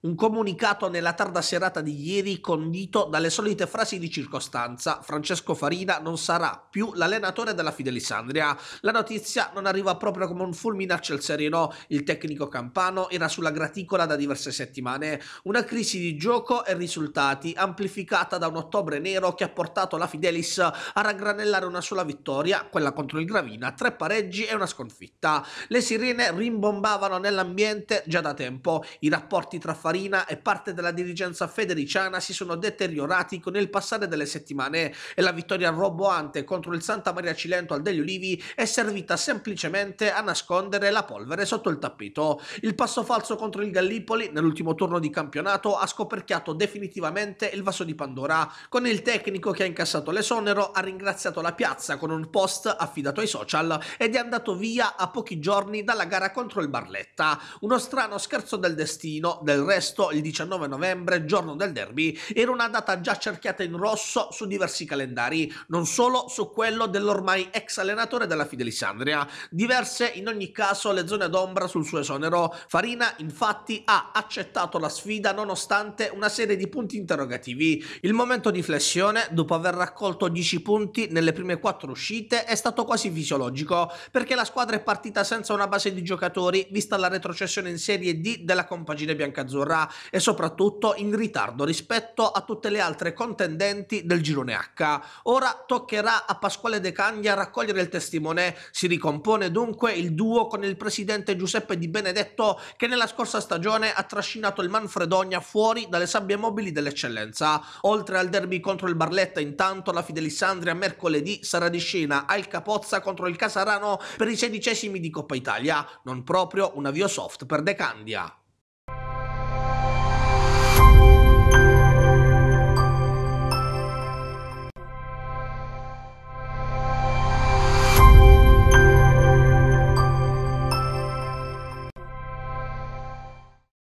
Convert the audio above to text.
un comunicato nella tarda serata di ieri condito dalle solite frasi di circostanza. Francesco Farina non sarà più l'allenatore della Fidelisandria. La notizia non arriva proprio come un fulmine a ciel sereno. Il tecnico campano era sulla graticola da diverse settimane. Una crisi di gioco e risultati amplificata da un ottobre nero che ha portato la Fidelis a raggranellare una sola vittoria, quella contro il Gravina, tre pareggi e una sconfitta. Le sirene rimbombavano nell'ambiente già da tempo. I rapporti tra Farina Farina e parte della dirigenza federiciana si sono deteriorati con il passare delle settimane e la vittoria roboante contro il Santa Maria Cilento al degli Ulivi è servita semplicemente a nascondere la polvere sotto il tappeto. Il passo falso contro il Gallipoli nell'ultimo turno di campionato ha scoperchiato definitivamente il vaso di Pandora, con il tecnico che ha incassato l'esonero ha ringraziato la piazza con un post affidato ai social ed è andato via a pochi giorni dalla gara contro il Barletta. Uno strano scherzo del destino, del resto questo, il 19 novembre, giorno del derby, era una data già cerchiata in rosso su diversi calendari, non solo su quello dell'ormai ex allenatore della Fidelisandria. Diverse in ogni caso le zone d'ombra sul suo esonero. Farina infatti ha accettato la sfida nonostante una serie di punti interrogativi. Il momento di flessione, dopo aver raccolto 10 punti nelle prime 4 uscite, è stato quasi fisiologico, perché la squadra è partita senza una base di giocatori, vista la retrocessione in Serie D della compagine biancazzurra azzurra e soprattutto in ritardo rispetto a tutte le altre contendenti del girone H. Ora toccherà a Pasquale De Candia raccogliere il testimone. Si ricompone dunque il duo con il presidente Giuseppe Di Benedetto che nella scorsa stagione ha trascinato il Manfredonia fuori dalle sabbie mobili dell'eccellenza. Oltre al derby contro il Barletta, intanto la Fidelissandria mercoledì sarà di scena al Capozza contro il Casarano per i sedicesimi di Coppa Italia, non proprio un avvio soft per De Candia.